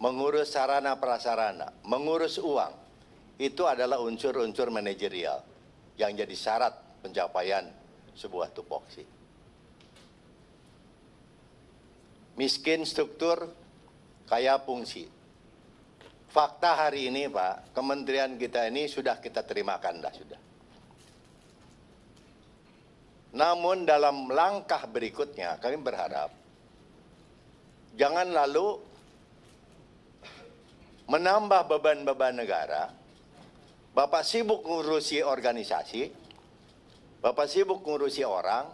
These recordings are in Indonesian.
mengurus sarana prasarana, mengurus uang, itu adalah unsur-unsur manajerial yang jadi syarat pencapaian sebuah tupoksi. Miskin struktur, kaya fungsi. Fakta hari ini, Pak, kementerian kita ini sudah kita terimakan dah sudah. Namun dalam langkah berikutnya kami berharap jangan lalu menambah beban-beban negara, Bapak sibuk ngurusi organisasi, Bapak sibuk ngurusi orang,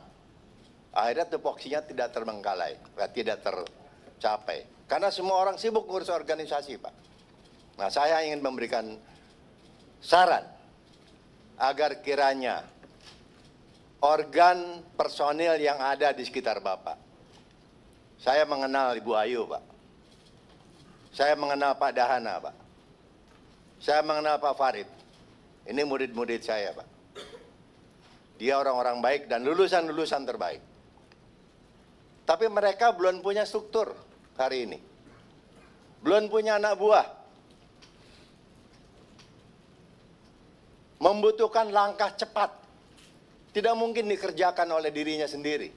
akhirnya tupoksinya tidak terbengkalai, eh, tidak tercapai. Karena semua orang sibuk ngurus organisasi, Pak. Nah, saya ingin memberikan saran agar kiranya organ personil yang ada di sekitar Bapak. Saya mengenal Ibu Ayu, Pak. Saya mengenal Pak Dahana, Pak. Saya mengenal Pak Farid. Ini murid-murid saya, Pak. Dia orang-orang baik dan lulusan-lulusan terbaik. Tapi mereka belum punya struktur hari ini. Belum punya anak buah. Membutuhkan langkah cepat. Tidak mungkin dikerjakan oleh dirinya sendiri.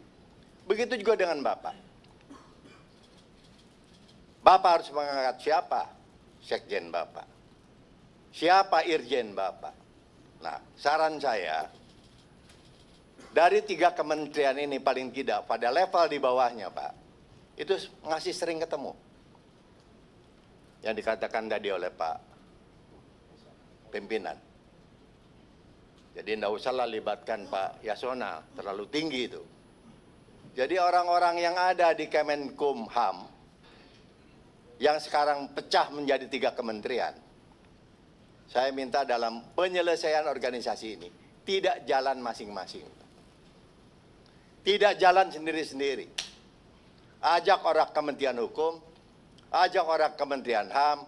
Begitu juga dengan Bapak. Bapak harus mengangkat siapa? Sekjen Bapak. Siapa Irjen Bapak? Nah, saran saya, dari tiga kementerian ini paling tidak pada level di bawahnya Pak, itu masih sering ketemu. Yang dikatakan tadi oleh Pak pimpinan. Jadi tidak usahlah libatkan Pak Yasona, terlalu tinggi itu. Jadi orang-orang yang ada di Kemenkumham, yang sekarang pecah menjadi tiga kementerian. Saya minta dalam penyelesaian organisasi ini tidak jalan masing-masing. Tidak jalan sendiri-sendiri. Ajak orang Kementerian Hukum, ajak orang Kementerian HAM,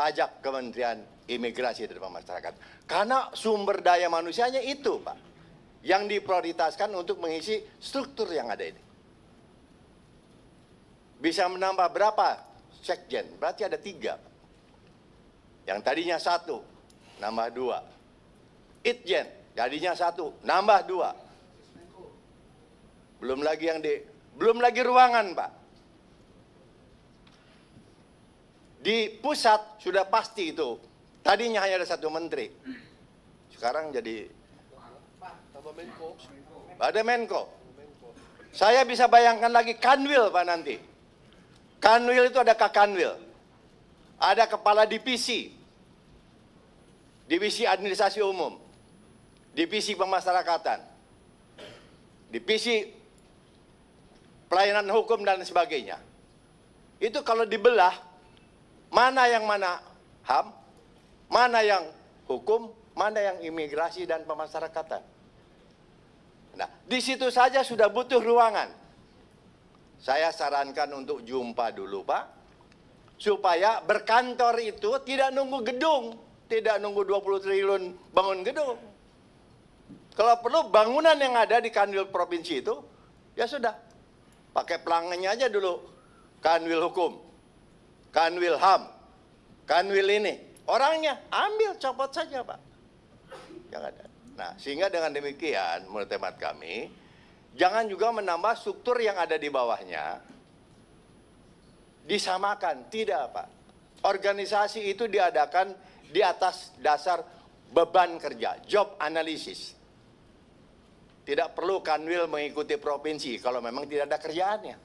ajak Kementerian Imigrasi dari masyarakat. Karena sumber daya manusianya itu, Pak, yang diprioritaskan untuk mengisi struktur yang ada ini. Bisa menambah berapa sekjen. Berarti ada tiga. Yang tadinya satu, nambah dua. Itjen, tadinya satu, nambah dua. Belum lagi yang di, belum lagi ruangan Pak. Di pusat sudah pasti itu. Tadinya hanya ada satu menteri. Sekarang jadi ada Menko. Saya bisa bayangkan lagi Kanwil Pak nanti. Kanwil itu ada Kak Kanwil, ada kepala divisi, divisi administrasi umum, divisi pemasyarakatan, divisi pelayanan hukum dan sebagainya. Itu kalau dibelah, mana yang mana HAM, mana yang hukum, mana yang imigrasi dan pemasyarakatan. Nah, di situ saja sudah butuh ruangan. Saya sarankan untuk jumpa dulu Pak, supaya berkantor itu tidak nunggu gedung, tidak nunggu 20 triliun bangun gedung. Kalau perlu bangunan yang ada di kanwil provinsi itu, ya sudah, pakai pelangannya aja dulu, kanwil hukum, kanwil ham, kanwil ini, orangnya ambil copot saja pak, jangan ya ada. Nah sehingga dengan demikian menurut hemat kami Jangan juga menambah struktur yang ada di bawahnya. Disamakan, tidak Pak. Organisasi itu diadakan di atas dasar beban kerja, job analysis. Tidak perlu Kanwil mengikuti provinsi kalau memang tidak ada kerjaannya.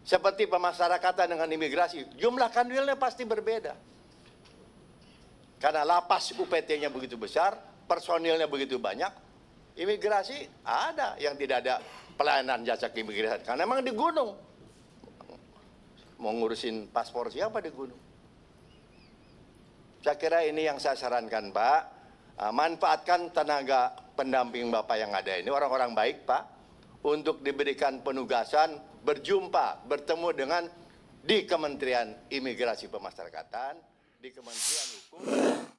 Seperti pemasarakatan dengan imigrasi, jumlah Kanwilnya pasti berbeda. Karena lapas UPT-nya begitu besar, personilnya begitu banyak, Imigrasi ada yang tidak ada pelayanan jasa keimigrasian. Karena memang di gunung. Mau ngurusin paspor siapa di gunung? Saya kira ini yang saya sarankan Pak. Ah, manfaatkan tenaga pendamping Bapak yang ada ini, orang-orang baik Pak. Untuk diberikan penugasan, berjumpa, bertemu dengan di Kementerian Imigrasi Pemasyarakatan, di Kementerian Hukum.